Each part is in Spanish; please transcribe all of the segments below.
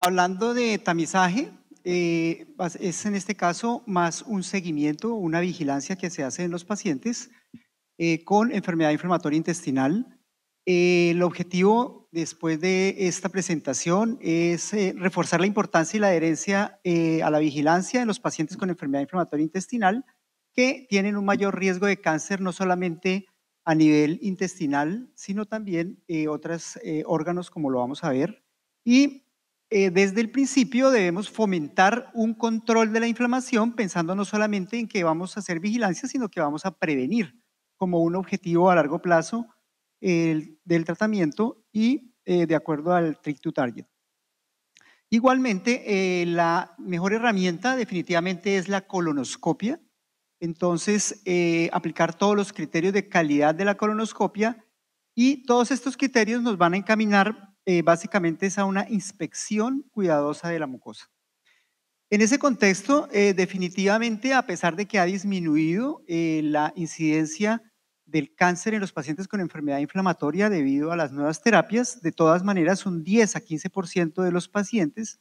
Hablando de tamizaje, eh, es en este caso más un seguimiento, una vigilancia que se hace en los pacientes eh, con enfermedad inflamatoria intestinal. Eh, el objetivo después de esta presentación es reforzar la importancia y la adherencia a la vigilancia en los pacientes con enfermedad inflamatoria intestinal que tienen un mayor riesgo de cáncer no solamente a nivel intestinal, sino también otros órganos como lo vamos a ver. Y eh, desde el principio debemos fomentar un control de la inflamación pensando no solamente en que vamos a hacer vigilancia, sino que vamos a prevenir como un objetivo a largo plazo del tratamiento y eh, de acuerdo al Trick to Target. Igualmente, eh, la mejor herramienta definitivamente es la colonoscopia. Entonces, aplicar todos los criterios de calidad de la colonoscopia y todos estos criterios nos van a encaminar eh, básicamente es a una inspección cuidadosa de la mucosa. En ese contexto, eh, definitivamente, a pesar de que ha disminuido eh, la incidencia del cáncer en los pacientes con enfermedad inflamatoria debido a las nuevas terapias, de todas maneras, un 10 a 15% de los pacientes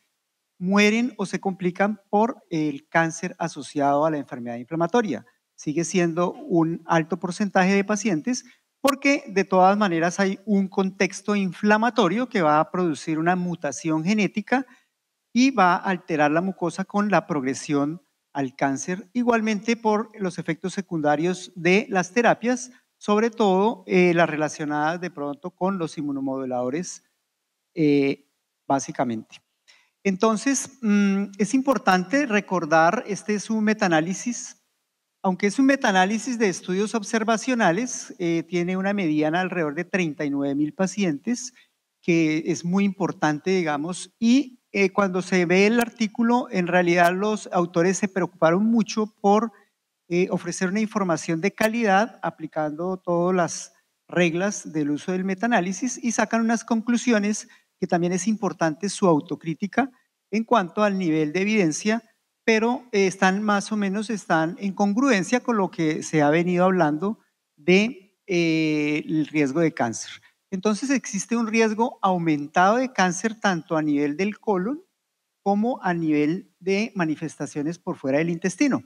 mueren o se complican por el cáncer asociado a la enfermedad inflamatoria. Sigue siendo un alto porcentaje de pacientes, porque de todas maneras hay un contexto inflamatorio que va a producir una mutación genética y va a alterar la mucosa con la progresión al cáncer, igualmente por los efectos secundarios de las terapias, sobre todo eh, las relacionadas de pronto con los inmunomoduladores, eh, básicamente. Entonces, mm, es importante recordar, este es un metanálisis aunque es un metaanálisis de estudios observacionales, eh, tiene una mediana alrededor de 39 mil pacientes, que es muy importante, digamos, y eh, cuando se ve el artículo, en realidad los autores se preocuparon mucho por eh, ofrecer una información de calidad aplicando todas las reglas del uso del metaanálisis y sacan unas conclusiones que también es importante su autocrítica en cuanto al nivel de evidencia pero eh, están más o menos están en congruencia con lo que se ha venido hablando de eh, riesgo de cáncer. Entonces existe un riesgo aumentado de cáncer tanto a nivel del colon como a nivel de manifestaciones por fuera del intestino.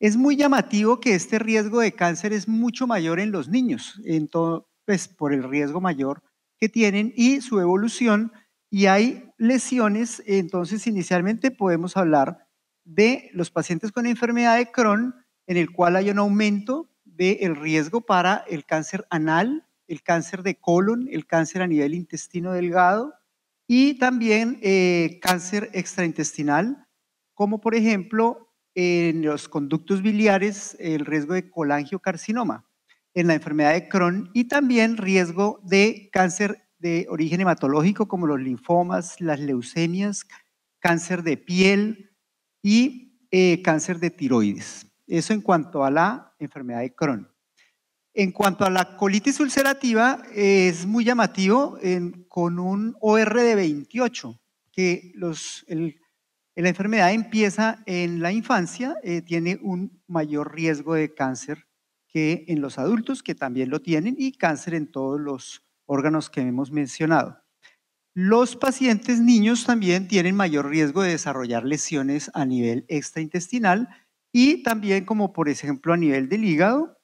Es muy llamativo que este riesgo de cáncer es mucho mayor en los niños, entonces pues, por el riesgo mayor que tienen y su evolución. Y hay lesiones, entonces inicialmente podemos hablar de los pacientes con enfermedad de Crohn, en el cual hay un aumento del riesgo para el cáncer anal, el cáncer de colon, el cáncer a nivel intestino delgado y también eh, cáncer extraintestinal, como por ejemplo en los conductos biliares el riesgo de colangiocarcinoma en la enfermedad de Crohn y también riesgo de cáncer de origen hematológico como los linfomas, las leucemias, cáncer de piel, y eh, cáncer de tiroides. Eso en cuanto a la enfermedad de Crohn. En cuanto a la colitis ulcerativa, eh, es muy llamativo con un OR de 28, que la enfermedad empieza en la infancia, eh, tiene un mayor riesgo de cáncer que en los adultos, que también lo tienen, y cáncer en todos los órganos que hemos mencionado. Los pacientes niños también tienen mayor riesgo de desarrollar lesiones a nivel extraintestinal y también como por ejemplo a nivel del hígado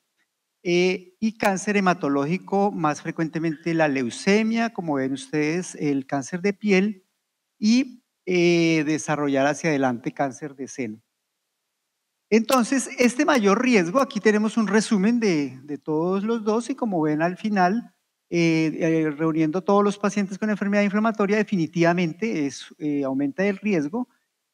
eh, y cáncer hematológico, más frecuentemente la leucemia, como ven ustedes, el cáncer de piel y eh, desarrollar hacia adelante cáncer de seno. Entonces, este mayor riesgo, aquí tenemos un resumen de todos los dos y como ven al final, eh, eh, reuniendo todos los pacientes con enfermedad inflamatoria, definitivamente es, eh, aumenta el riesgo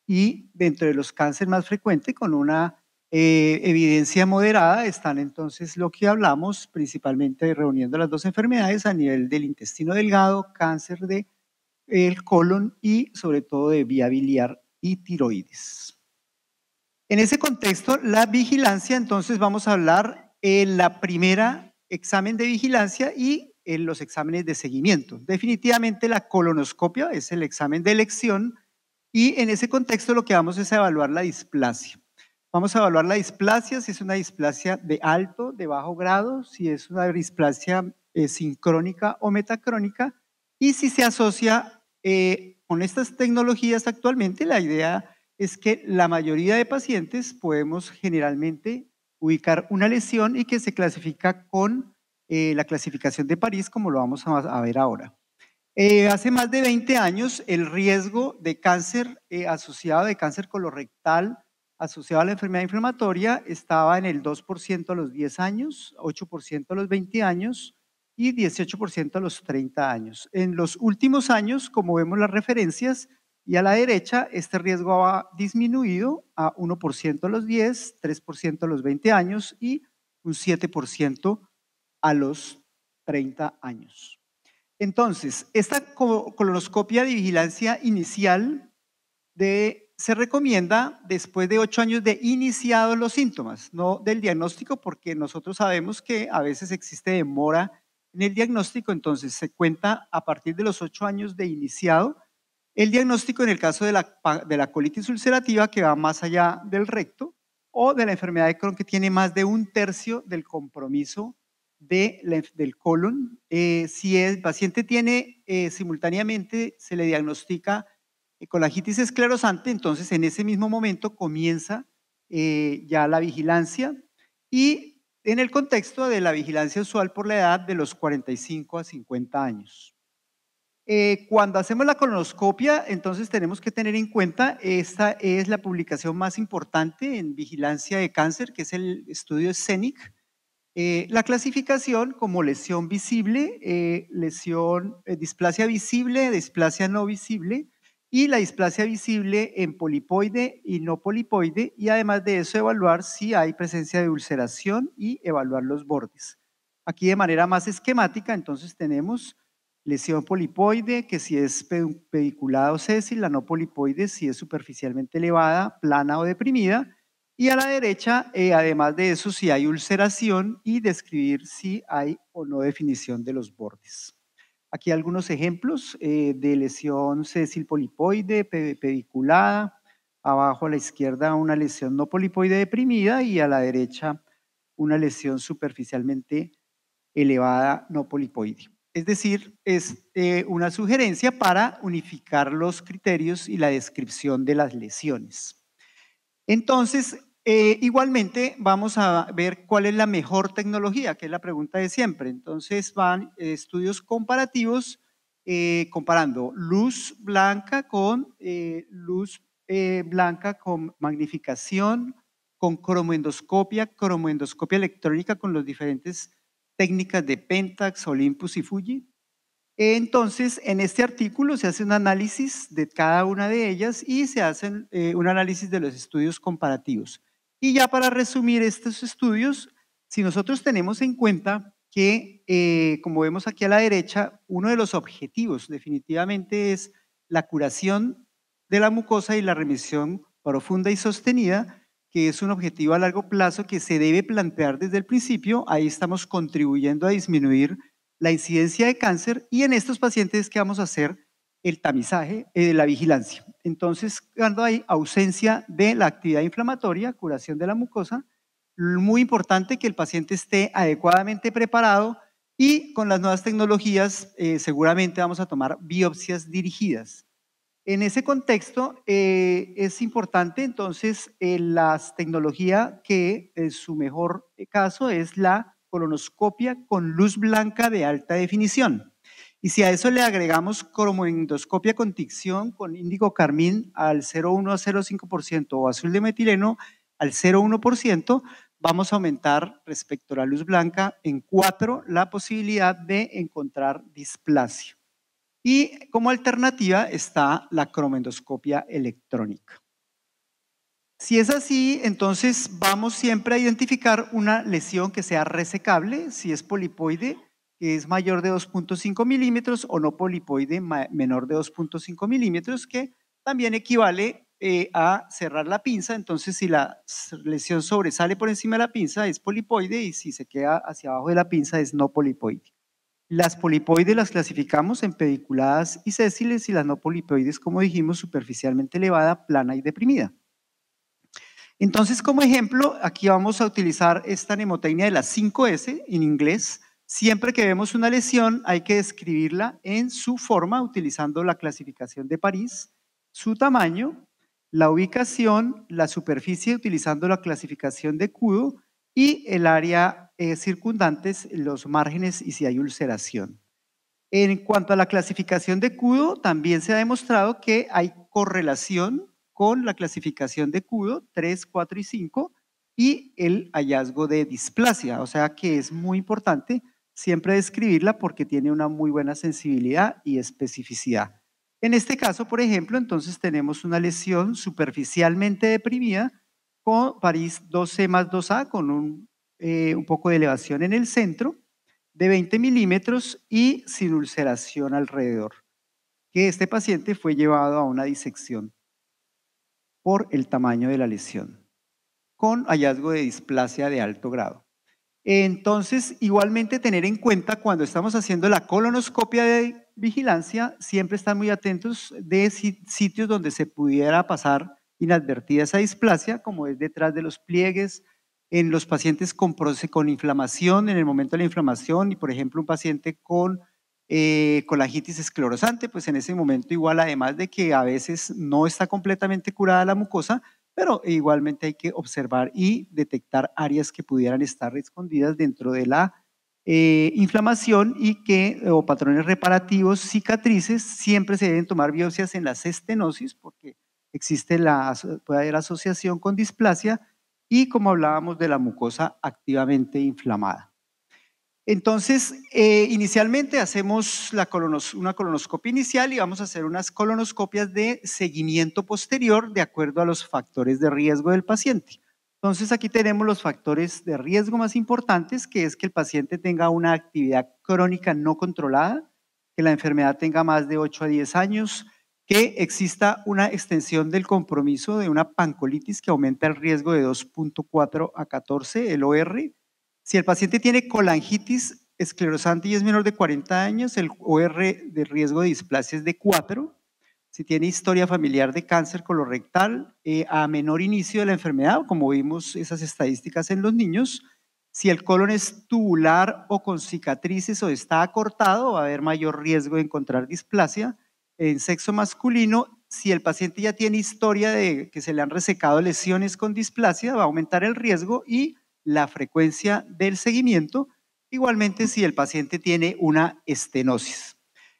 y dentro de los cánceres más frecuentes, con una evidencia moderada, están entonces lo que hablamos principalmente reuniendo las dos enfermedades a nivel del intestino delgado, cáncer de el colon y sobre todo de vía biliar y tiroides. En ese contexto, la vigilancia, entonces vamos a hablar en la primera examen de vigilancia y en los exámenes de seguimiento. Definitivamente la colonoscopia es el examen de elección y en ese contexto lo que vamos es a evaluar la displasia. Vamos a evaluar la displasia, si es una displasia de alto, de bajo grado, si es una displasia eh, sincrónica o metacrónica y si se asocia eh, con estas tecnologías actualmente, la idea es que la mayoría de pacientes podemos generalmente ubicar una lesión y que se clasifica con eh, la clasificación de París, como lo vamos a, ver ahora. Eh, hace más de 20 años, el riesgo de cáncer eh, asociado, de cáncer colorectal asociado a la enfermedad inflamatoria, estaba en el 2% a los 10 años, 8% a los 20 años y 18% a los 30 años. En los últimos años, como vemos las referencias, y a la derecha, este riesgo ha disminuido a 1% a los 10, 3% a los 20 años y un 7% a los 30 años. Entonces, esta colonoscopia de vigilancia inicial de, se recomienda después de 8 años de iniciado los síntomas, no del diagnóstico, porque nosotros sabemos que a veces existe demora en el diagnóstico, entonces se cuenta a partir de los 8 años de iniciado el diagnóstico en el caso de la, de la colitis ulcerativa que va más allá del recto o de la enfermedad de Crohn que tiene más de un tercio del compromiso del colon. Eh, si el paciente tiene eh, simultáneamente, se le diagnostica eh, colagitis esclerosante, entonces en ese mismo momento comienza ya la vigilancia y en el contexto de la vigilancia usual por la edad de los 45 a 50 años. cuando hacemos la colonoscopia, entonces tenemos que tener en cuenta, esta es la publicación más importante en vigilancia de cáncer, que es el estudio SCENIC eh, la clasificación como lesión visible, eh, lesión, eh, displasia visible, displasia no visible, y la displasia visible en polipoide y no polipoide, y además de eso evaluar si hay presencia de ulceración y evaluar los bordes. Aquí de manera más esquemática, entonces tenemos lesión polipoide, que si es pediculada o sésil, la no polipoide si es superficialmente elevada, plana o deprimida, y a la derecha, eh, además de eso, si hay ulceración y describir si hay o no definición de los bordes. Aquí algunos ejemplos eh, de lesión sésil polipoide, pediculada, abajo a la izquierda una lesión no polipoide deprimida y a la derecha una lesión superficialmente elevada no polipoide. Es decir, es eh, una sugerencia para unificar los criterios y la descripción de las lesiones. Entonces, eh, igualmente, vamos a ver cuál es la mejor tecnología, que es la pregunta de siempre. Entonces, van eh, estudios comparativos eh, comparando luz blanca con luz blanca con magnificación, con cromoendoscopia, cromoendoscopia electrónica con las diferentes técnicas de Pentax, Olympus y Fuji. Entonces, en este artículo se hace un análisis de cada una de ellas y se hace un análisis de los estudios comparativos. Y ya para resumir estos estudios, si nosotros tenemos en cuenta que, eh, como vemos aquí a la derecha, uno de los objetivos definitivamente es la curación de la mucosa y la remisión profunda y sostenida, que es un objetivo a largo plazo que se debe plantear desde el principio. Ahí estamos contribuyendo a disminuir la incidencia de cáncer y en estos pacientes, que vamos a hacer? el tamizaje de eh, la vigilancia. Entonces, cuando hay ausencia de la actividad inflamatoria, curación de la mucosa, muy importante que el paciente esté adecuadamente preparado y con las nuevas tecnologías eh, seguramente vamos a tomar biopsias dirigidas. En ese contexto eh, es importante entonces la tecnología que en su mejor caso es la colonoscopia con luz blanca de alta definición. Y si a eso le agregamos cromoendoscopia con ticción con índigo carmín al a 0,5% o azul de metileno al 0,1%, vamos a aumentar respecto a la luz blanca en 4 la posibilidad de encontrar displasia. Y como alternativa está la cromendoscopia electrónica. Si es así, entonces vamos siempre a identificar una lesión que sea resecable, si es polipoide, que es mayor de 2.5 milímetros o no polipoide menor de 2.5 milímetros, que también equivale eh, a cerrar la pinza. Entonces, si la lesión sobresale por encima de la pinza, es polipoide y si se queda hacia abajo de la pinza, es no polipoide. Las polipoides las clasificamos en pediculadas y sésiles y las no polipoides, como dijimos, superficialmente elevada, plana y deprimida. Entonces, como ejemplo, aquí vamos a utilizar esta nemotecnia de las 5S en inglés, Siempre que vemos una lesión hay que describirla en su forma utilizando la clasificación de París, su tamaño, la ubicación, la superficie utilizando la clasificación de Cudo y el área circundante, eh, circundantes, los márgenes y si hay ulceración. En cuanto a la clasificación de Cudo, también se ha demostrado que hay correlación con la clasificación de Cudo 3, 4 y 5 y el hallazgo de displasia, o sea que es muy importante siempre describirla porque tiene una muy buena sensibilidad y especificidad. En este caso, por ejemplo, entonces tenemos una lesión superficialmente deprimida con París 2C más 2A, con un, eh, un poco de elevación en el centro, de 20 milímetros y sin ulceración alrededor, que este paciente fue llevado a una disección por el tamaño de la lesión, con hallazgo de displasia de alto grado. Entonces, igualmente tener en cuenta cuando estamos haciendo la colonoscopia de vigilancia, siempre estar muy atentos de sitios donde se pudiera pasar inadvertida esa displasia, como es detrás de los pliegues, en los pacientes con, inflamación, en el momento de la inflamación, y por ejemplo un paciente con eh, colagitis esclerosante, pues en ese momento igual, además de que a veces no está completamente curada la mucosa, pero igualmente hay que observar y detectar áreas que pudieran estar escondidas dentro de la eh, inflamación y que, o patrones reparativos, cicatrices, siempre se deben tomar biopsias en las estenosis porque existe puede haber asociación con displasia y como hablábamos de la mucosa activamente inflamada. Entonces, eh, inicialmente hacemos una colonoscopia inicial y vamos a hacer unas colonoscopias de seguimiento posterior de acuerdo a los factores de riesgo del paciente. Entonces, aquí tenemos los factores de riesgo más importantes, que es que el paciente tenga una actividad crónica no controlada, que la enfermedad tenga más de 8 a 10 años, que exista una extensión del compromiso de una pancolitis que aumenta el riesgo de 2.4 a 14, el OR, si el paciente tiene colangitis esclerosante y es menor de 40 años, el OR de riesgo de displasia es de 4. Si tiene historia familiar de cáncer colorectal eh, a menor inicio de la enfermedad, como vimos esas estadísticas en los niños, si el colon es tubular o con cicatrices o está acortado, va a haber mayor riesgo de encontrar displasia. En sexo masculino, si el paciente ya tiene historia de que se le han resecado lesiones con displasia, va a aumentar el riesgo y la frecuencia del seguimiento, igualmente si el paciente tiene una estenosis.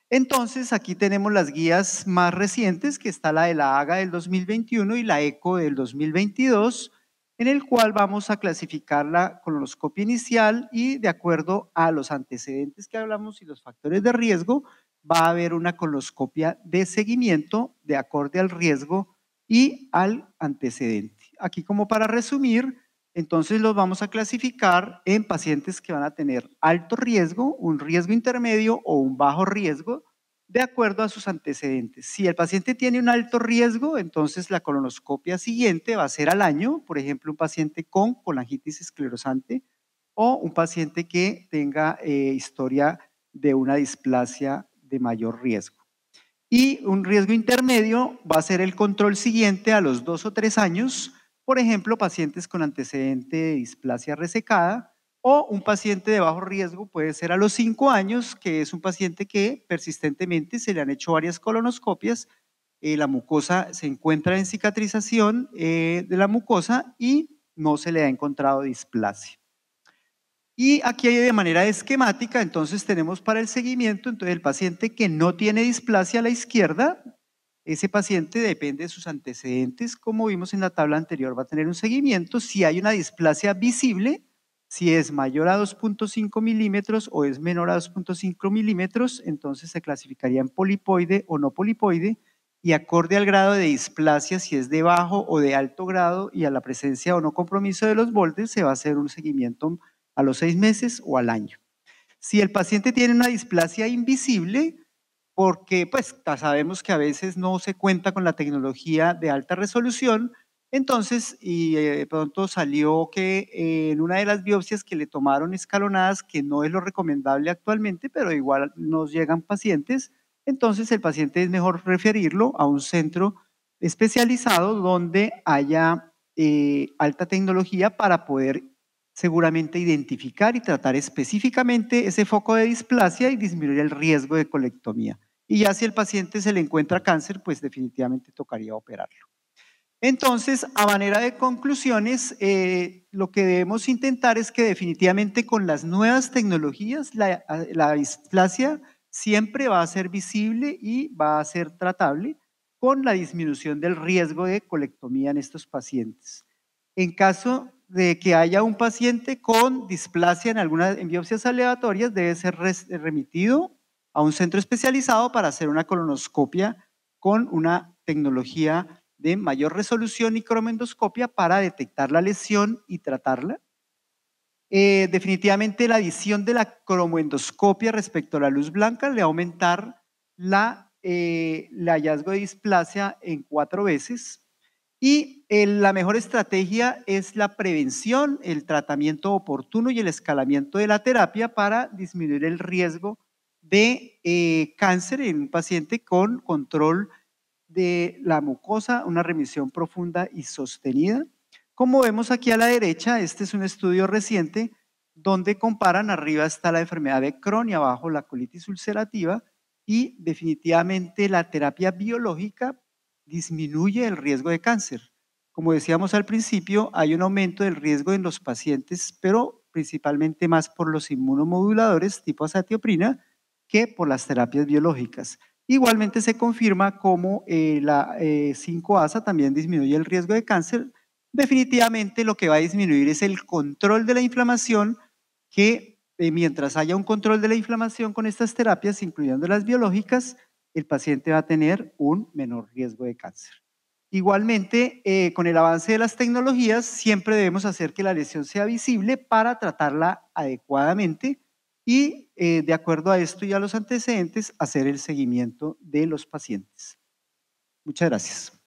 Entonces, aquí tenemos las guías más recientes, que está la de la AGA del 2021 y la ECO del 2022, en el cual vamos a clasificar la colonoscopia inicial y de acuerdo a los antecedentes que hablamos y los factores de riesgo, va a haber una colonoscopia de seguimiento de acorde al riesgo y al antecedente. Aquí como para resumir, entonces los vamos a clasificar en pacientes que van a tener alto riesgo, un riesgo intermedio o un bajo riesgo, de acuerdo a sus antecedentes. Si el paciente tiene un alto riesgo, entonces la colonoscopia siguiente va a ser al año, por ejemplo, un paciente con colangitis esclerosante o un paciente que tenga eh, historia de una displasia de mayor riesgo. Y un riesgo intermedio va a ser el control siguiente a los dos o tres años por ejemplo, pacientes con antecedente de displasia resecada o un paciente de bajo riesgo puede ser a los 5 años, que es un paciente que persistentemente se le han hecho varias colonoscopias, eh, la mucosa se encuentra en cicatrización eh, de la mucosa y no se le ha encontrado displasia. Y aquí hay de manera esquemática, entonces tenemos para el seguimiento, entonces el paciente que no tiene displasia a la izquierda, ese paciente depende de sus antecedentes, como vimos en la tabla anterior, va a tener un seguimiento. Si hay una displasia visible, si es mayor a 2.5 milímetros o es menor a 2.5 milímetros, entonces se clasificaría en polipoide o no polipoide y acorde al grado de displasia, si es de bajo o de alto grado y a la presencia o no compromiso de los moldes se va a hacer un seguimiento a los seis meses o al año. Si el paciente tiene una displasia invisible, porque pues sabemos que a veces no se cuenta con la tecnología de alta resolución, entonces y eh, de pronto salió que eh, en una de las biopsias que le tomaron escalonadas, que no es lo recomendable actualmente, pero igual nos llegan pacientes, entonces el paciente es mejor referirlo a un centro especializado donde haya eh, alta tecnología para poder seguramente identificar y tratar específicamente ese foco de displasia y disminuir el riesgo de colectomía y ya si el paciente se le encuentra cáncer, pues definitivamente tocaría operarlo. Entonces, a manera de conclusiones, eh, lo que debemos intentar es que definitivamente con las nuevas tecnologías la, displasia siempre va a ser visible y va a ser tratable con la disminución del riesgo de colectomía en estos pacientes. En caso de que haya un paciente con displasia en alguna en biopsias aleatorias, debe ser remitido a un centro especializado para hacer una colonoscopia con una tecnología de mayor resolución y cromendoscopia para detectar la lesión y tratarla. Eh, definitivamente la adición de la cromoendoscopia respecto a la luz blanca le va a aumentar la, eh, el hallazgo de displasia en cuatro veces. Y eh, la mejor estrategia es la prevención, el tratamiento oportuno y el escalamiento de la terapia para disminuir el riesgo de eh, cáncer en un paciente con control de la mucosa, una remisión profunda y sostenida. Como vemos aquí a la derecha, este es un estudio reciente donde comparan, arriba está la enfermedad de Crohn y abajo la colitis ulcerativa, y definitivamente la terapia biológica disminuye el riesgo de cáncer. Como decíamos al principio, hay un aumento del riesgo en los pacientes, pero principalmente más por los inmunomoduladores tipo azatioprina, que por las terapias biológicas. Igualmente se confirma cómo eh, la 5-ASA eh, también disminuye el riesgo de cáncer. Definitivamente lo que va a disminuir es el control de la inflamación, que eh, mientras haya un control de la inflamación con estas terapias, incluyendo las biológicas, el paciente va a tener un menor riesgo de cáncer. Igualmente, con el avance de las tecnologías, siempre debemos hacer que la lesión sea visible para tratarla adecuadamente y eh, de acuerdo a esto y a los antecedentes, hacer el seguimiento de los pacientes. Muchas gracias.